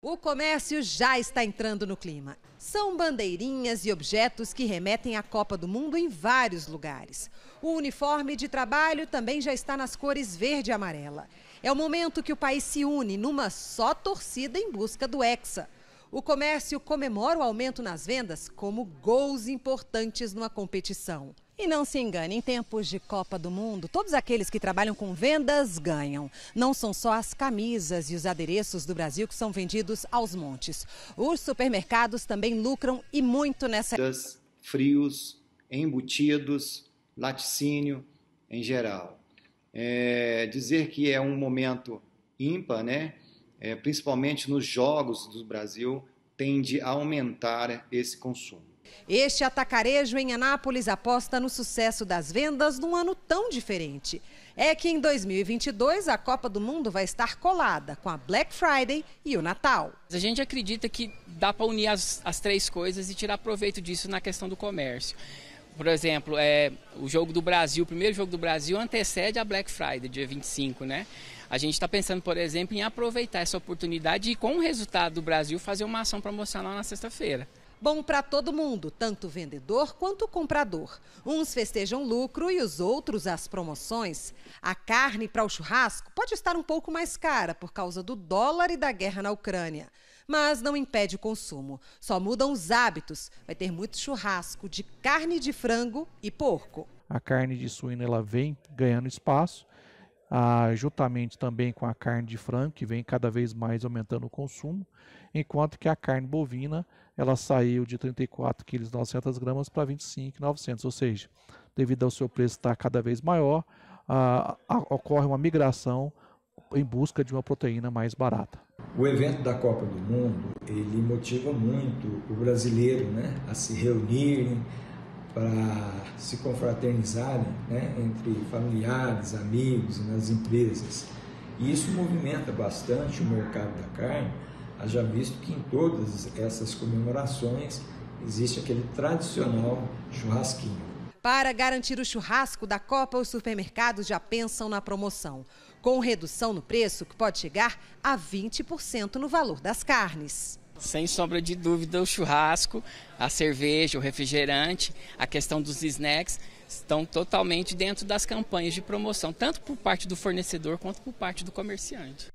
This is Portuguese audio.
O comércio já está entrando no clima. São bandeirinhas e objetos que remetem à Copa do Mundo em vários lugares. O uniforme de trabalho também já está nas cores verde e amarela. É o momento que o país se une numa só torcida em busca do Hexa. O comércio comemora o aumento nas vendas como gols importantes numa competição. E não se engane, em tempos de Copa do Mundo, todos aqueles que trabalham com vendas ganham. Não são só as camisas e os adereços do Brasil que são vendidos aos montes. Os supermercados também lucram e muito nessa. Frios, embutidos, laticínio em geral. É, dizer que é um momento ímpar, né? é, principalmente nos jogos do Brasil, tende a aumentar esse consumo. Este atacarejo em Anápolis aposta no sucesso das vendas num ano tão diferente. É que em 2022 a Copa do Mundo vai estar colada com a Black Friday e o Natal. A gente acredita que dá para unir as, as três coisas e tirar proveito disso na questão do comércio por exemplo, é, o jogo do Brasil, o primeiro jogo do Brasil antecede a Black Friday, dia 25, né? A gente está pensando, por exemplo, em aproveitar essa oportunidade e, com o resultado do Brasil, fazer uma ação promocional na sexta-feira. Bom para todo mundo, tanto vendedor quanto comprador. Uns festejam lucro e os outros as promoções. A carne para o churrasco pode estar um pouco mais cara por causa do dólar e da guerra na Ucrânia mas não impede o consumo. Só mudam os hábitos. Vai ter muito churrasco de carne de frango e porco. A carne de suíno ela vem ganhando espaço, ah, juntamente também com a carne de frango, que vem cada vez mais aumentando o consumo, enquanto que a carne bovina ela saiu de 34 kg 900 gramas para 25 900, ou seja, devido ao seu preço estar cada vez maior, ah, ocorre uma migração em busca de uma proteína mais barata. O evento da Copa do Mundo ele motiva muito o brasileiro, né, a se reunirem para se confraternizarem, né, entre familiares, amigos, nas empresas. E isso movimenta bastante o mercado da carne, já visto que em todas essas comemorações existe aquele tradicional churrasquinho. Para garantir o churrasco da Copa, os supermercados já pensam na promoção, com redução no preço que pode chegar a 20% no valor das carnes. Sem sombra de dúvida, o churrasco, a cerveja, o refrigerante, a questão dos snacks estão totalmente dentro das campanhas de promoção, tanto por parte do fornecedor quanto por parte do comerciante.